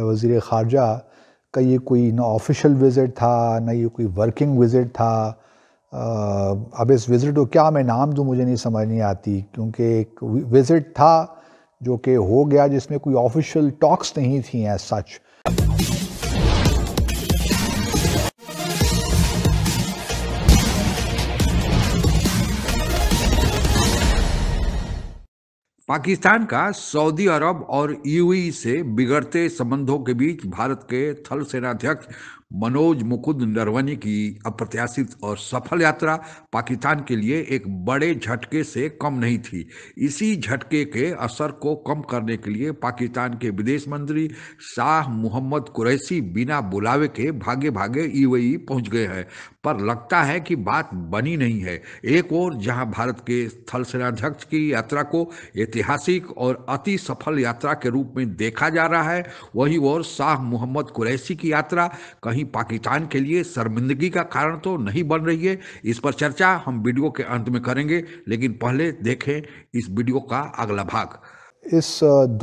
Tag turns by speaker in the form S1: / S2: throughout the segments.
S1: वज़ी ख़ारजा का ये कोई ना ऑफिशियल विज़िट था ना ये कोई वर्किंग विज़िट था अब इस विज़िट को क्या मैं नाम दूँ मुझे नहीं समझ नहीं आती क्योंकि एक विज़िट था जो कि हो गया जिसमें कोई ऑफिशियल टॉक्स नहीं थी एज सच
S2: पाकिस्तान का सऊदी अरब और यूएई से बिगड़ते संबंधों के बीच भारत के थल सेनाध्यक्ष मनोज मुकुंद नरवनी की अप्रत्याशित और सफल यात्रा पाकिस्तान के लिए एक बड़े झटके से कम नहीं थी इसी झटके के असर को कम करने के लिए पाकिस्तान के विदेश मंत्री शाह मोहम्मद कुरैसी बिना बुलावे के भागे भागे यूएई पहुंच गए हैं पर लगता है कि बात बनी नहीं है एक और जहां भारत के स्थल सेनाध्यक्ष की यात्रा को ऐतिहासिक और अति सफल यात्रा के रूप में देखा जा रहा है वही और शाह मोहम्मद कुरैसी की यात्रा कहीं कहीं पाकिस्तान के लिए शर्मिंदगी का कारण तो नहीं बन रही है इस पर चर्चा हम वीडियो के अंत में करेंगे लेकिन पहले देखें इस वीडियो का अगला भाग
S1: इस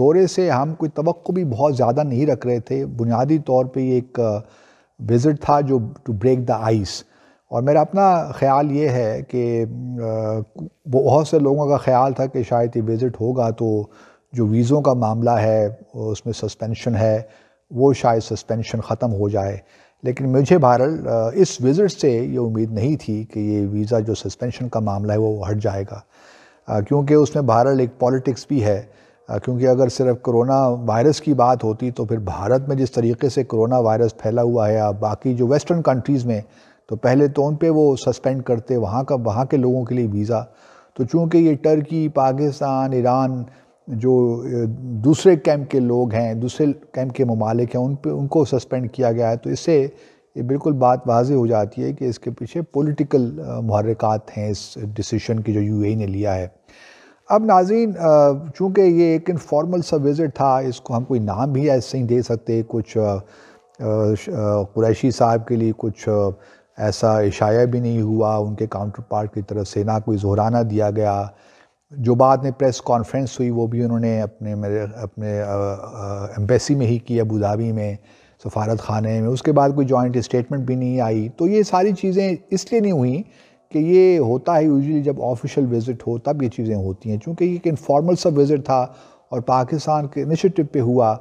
S1: दौरे से हम कोई तो भी बहुत ज़्यादा नहीं रख रहे थे बुनियादी तौर पर एक विज़िट था जो टू ब्रेक द आइस और मेरा अपना ख्याल ये है कि बहुत से लोगों का ख्याल था कि शायद ये विज़िट होगा तो जो वीज़ों का मामला है उसमें सस्पेंशन है वो शायद सस्पेंशन ख़त्म हो जाए लेकिन मुझे बहरहाल इस विज़िट से ये उम्मीद नहीं थी कि ये वीज़ा जो सस्पेंशन का मामला है वो हट जाएगा क्योंकि उसमें बहरहाल एक पॉलिटिक्स भी है क्योंकि अगर सिर्फ कोरोना वायरस की बात होती तो फिर भारत में जिस तरीके से कोरोना वायरस फैला हुआ है या बाकी जो वेस्टर्न कंट्रीज़ में तो पहले तो उन पर वो सस्पेंड करते वहाँ का वहाँ के लोगों के लिए वीज़ा तो चूँकि ये टर्की पाकिस्तान ईरान जो दूसरे कैंप के लोग हैं दूसरे कैंप के ममालिक हैं उन पर उनको सस्पेंड किया गया है तो इससे ये बिल्कुल बात वाजी हो जाती है कि इसके पीछे पॉलिटिकल महरक़ात हैं इस डिसीशन की जो यूएई ने लिया है अब नाजीन चूँकि ये एक इनफॉर्मल सा विज़िट था इसको हम कोई नाम भी ऐसे ही दे सकते कुछ क्रैशी साहब के लिए कुछ ऐसा इशाया भी नहीं हुआ उनके काउंटर पार्ट की तरफ से ना कोई जहराना दिया गया जो बाद में प्रेस कॉन्फ्रेंस हुई वो भी उन्होंने अपने मेरे अपने एम्बेसी में ही की अबू धाबी में सफारत खाने में उसके बाद कोई जॉइंट स्टेटमेंट भी नहीं आई तो ये सारी चीज़ें इसलिए नहीं हुई कि ये होता है यूजली जब ऑफिशियल विज़िट हो तब ये चीज़ें होती हैं चूँकि ये एक इनफॉर्मल सा विज़िट था और पाकिस्तान के इनिशिएटिव पे हुआ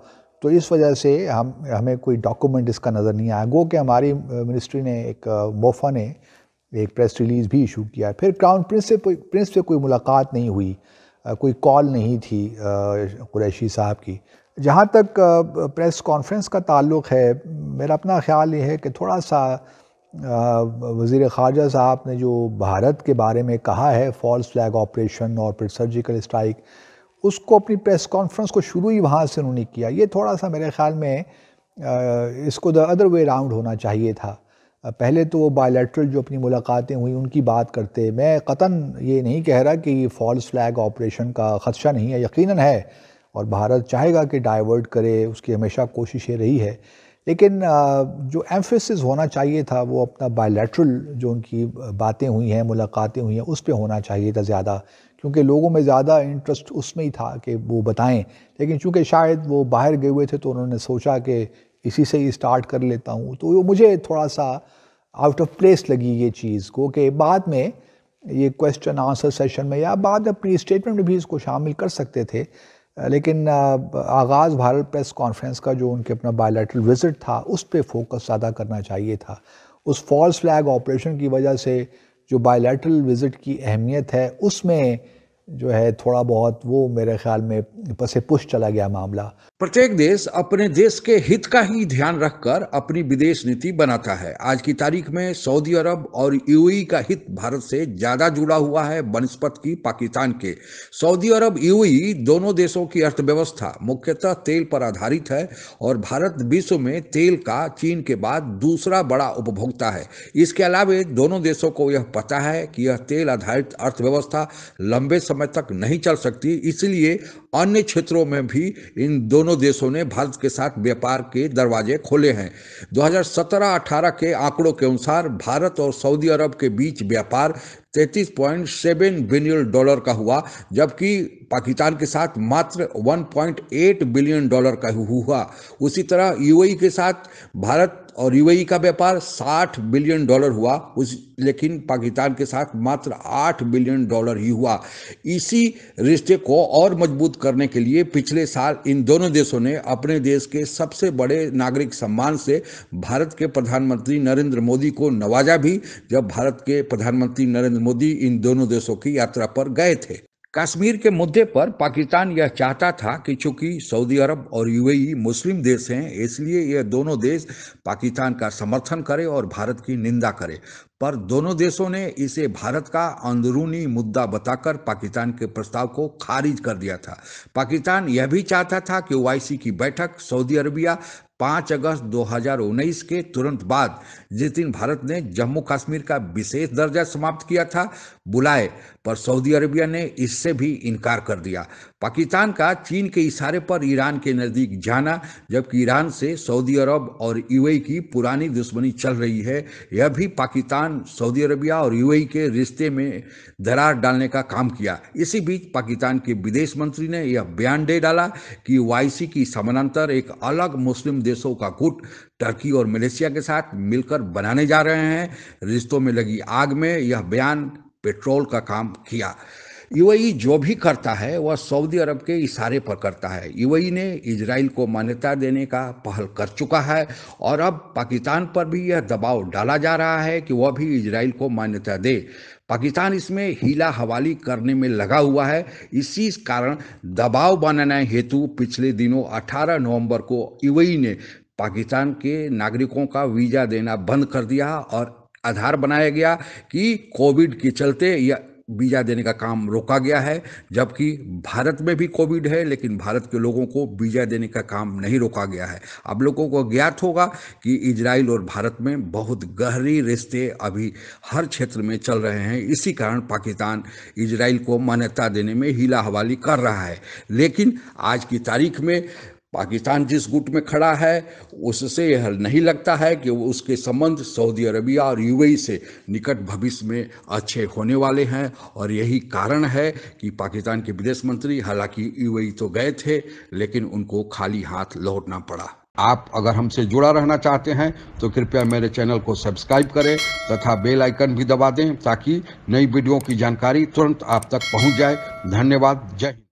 S1: तो इस वजह से हम हमें कोई डॉक्यूमेंट इसका नज़र नहीं आया गो कि हमारी मिनिस्ट्री ने एक मोफा ने एक प्रेस रिलीज़ भी इशू किया फिर क्राउन प्रिंस से प्रिंस से कोई मुलाकात नहीं हुई कोई कॉल नहीं थी कुरैशी साहब की जहाँ तक प्रेस कॉन्फ्रेंस का ताल्लुक़ है मेरा अपना ख्याल ये है कि थोड़ा सा वज़ी ख़ारजा साहब ने जो भारत के बारे में कहा है फॉल्स फ्लैग ऑपरेशन और फिर सर्जिकल स्ट्राइक उसको अपनी प्रेस कॉन्फ्रेंस को शुरू ही वहाँ से उन्होंने किया ये थोड़ा सा मेरे ख्याल में इसको द अदर वे राउंड होना चाहिए था पहले तो वो बायोलेट्रल जो अपनी मुलाकातें हुई उनकी बात करते मैं कतन ये नहीं कह रहा कि ये फॉल्स फ्लैग ऑपरेशन का खदशा नहीं है यकीनन है और भारत चाहेगा कि डाइवर्ट करे उसकी हमेशा कोशिशें रही है लेकिन जो एम्फेसिस होना चाहिए था वो अपना बायोलेट्रल जो उनकी बातें हुई हैं मुलाकातें हुई हैं उस पर होना चाहिए था ज़्यादा क्योंकि लोगों में ज़्यादा इंटरेस्ट उसमें ही था कि वो बताएं लेकिन चूंकि शायद वो बाहर गए हुए थे तो उन्होंने सोचा कि इसी से ही स्टार्ट कर लेता हूँ तो वो मुझे थोड़ा सा आउट ऑफ प्लेस लगी ये चीज़ को कि बाद में ये क्वेश्चन आंसर सेशन में या बाद में अपनी स्टेटमेंट भी इसको शामिल कर सकते थे लेकिन आगाज़ भारत प्रेस कॉन्फ्रेंस का जो उनके अपना बायोलेट्रल विजिट था उस पर फोकस ज़्यादा करना चाहिए था उस फॉल्स फ्लैग ऑपरेशन की वजह से जो बायोलेट्रल विज़िट की अहमियत है उसमें जो है थोड़ा बहुत वो मेरे ख्याल में पसे पुश चला गया मामला
S2: प्रत्येक देश अपने देश के हित का ही ध्यान रखकर अपनी विदेश नीति बनाता है आज की तारीख में सऊदी अरब और यूएई का हित भारत से ज़्यादा जुड़ा हुआ है बनस्पत की पाकिस्तान के सऊदी अरब यूएई दोनों देशों की अर्थव्यवस्था मुख्यतः तेल पर आधारित है और भारत विश्व में तेल का चीन के बाद दूसरा बड़ा उपभोक्ता है इसके अलावे दोनों देशों को यह पता है कि यह तेल आधारित अर्थव्यवस्था लंबे समय समय तक नहीं चल सकती इसलिए अन्य क्षेत्रों में भी इन दोनों देशों ने भारत के साथ व्यापार के दरवाजे खोले हैं 2017-18 के आंकड़ों के अनुसार भारत और सऊदी अरब के बीच व्यापार 33.7 बिलियन डॉलर का हुआ जबकि पाकिस्तान के साथ मात्र 1.8 बिलियन डॉलर का हुआ उसी तरह यूएई के साथ भारत और यूएई का व्यापार 60 बिलियन डॉलर हुआ उस लेकिन पाकिस्तान के साथ मात्र 8 बिलियन डॉलर ही हुआ इसी रिश्ते को और मजबूत करने के लिए पिछले साल इन दोनों देशों ने अपने देश के सबसे बड़े नागरिक सम्मान से भारत के प्रधानमंत्री नरेंद्र मोदी को नवाजा भी जब भारत के प्रधानमंत्री नरेंद्र मोदी इन दोनों देशों की यात्रा पर गए थे कश्मीर के मुद्दे पर पाकिस्तान यह चाहता था कि चूंकि सऊदी अरब और यूएई मुस्लिम देश हैं इसलिए यह दोनों देश पाकिस्तान का समर्थन करें और भारत की निंदा करें पर दोनों देशों ने इसे भारत का अंदरूनी मुद्दा बताकर पाकिस्तान के प्रस्ताव को खारिज कर दिया था पाकिस्तान यह भी चाहता था कि ओआईसी की बैठक सऊदी अरबिया 5 अगस्त 2019 के तुरंत बाद जिस दिन भारत ने जम्मू कश्मीर का विशेष दर्जा समाप्त किया था बुलाए पर सऊदी अरबिया ने इससे भी इनकार कर दिया पाकिस्तान का चीन के इशारे पर ईरान के नज़दीक जाना जबकि ईरान से सऊदी अरब और यूएई की पुरानी दुश्मनी चल रही है यह भी पाकिस्तान ईरान सऊदी अरबिया और यूएई के रिश्ते में दरार डालने का काम किया इसी बीच पाकिस्तान के विदेश मंत्री ने यह बयान दे डाला कि वाईसी की समानांतर एक अलग मुस्लिम देशों का गुट टर्की और मलेशिया के साथ मिलकर बनाने जा रहे हैं रिश्तों में लगी आग में यह बयान पेट्रोल का काम किया यूएई जो भी करता है वह सऊदी अरब के इशारे पर करता है यूएई ने इसराइल को मान्यता देने का पहल कर चुका है और अब पाकिस्तान पर भी यह दबाव डाला जा रहा है कि वह भी इसराइल को मान्यता दे पाकिस्तान इसमें हीला हवाली करने में लगा हुआ है इसी कारण दबाव बनाने हेतु पिछले दिनों 18 नवंबर को यूएई ने पाकिस्तान के नागरिकों का वीज़ा देना बंद कर दिया और आधार बनाया गया कि कोविड के चलते यह वीज़ा देने का काम रोका गया है जबकि भारत में भी कोविड है लेकिन भारत के लोगों को वीज़ा देने का काम नहीं रोका गया है आप लोगों को ज्ञात होगा कि इजराइल और भारत में बहुत गहरी रिश्ते अभी हर क्षेत्र में चल रहे हैं इसी कारण पाकिस्तान इजराइल को मान्यता देने में हीला हवाली कर रहा है लेकिन आज की तारीख में पाकिस्तान जिस गुट में खड़ा है उससे यह नहीं लगता है कि उसके संबंध सऊदी अरबिया और यूएई से निकट भविष्य में अच्छे होने वाले हैं और यही कारण है कि पाकिस्तान के विदेश मंत्री हालांकि यूएई तो गए थे लेकिन उनको खाली हाथ लौटना पड़ा आप अगर हमसे जुड़ा रहना चाहते हैं तो कृपया मेरे चैनल को सब्सक्राइब करें तथा बेल आइकन भी दबा दें ताकि नई वीडियो की जानकारी तुरंत आप तक पहुंच जाए धन्यवाद जय हिंद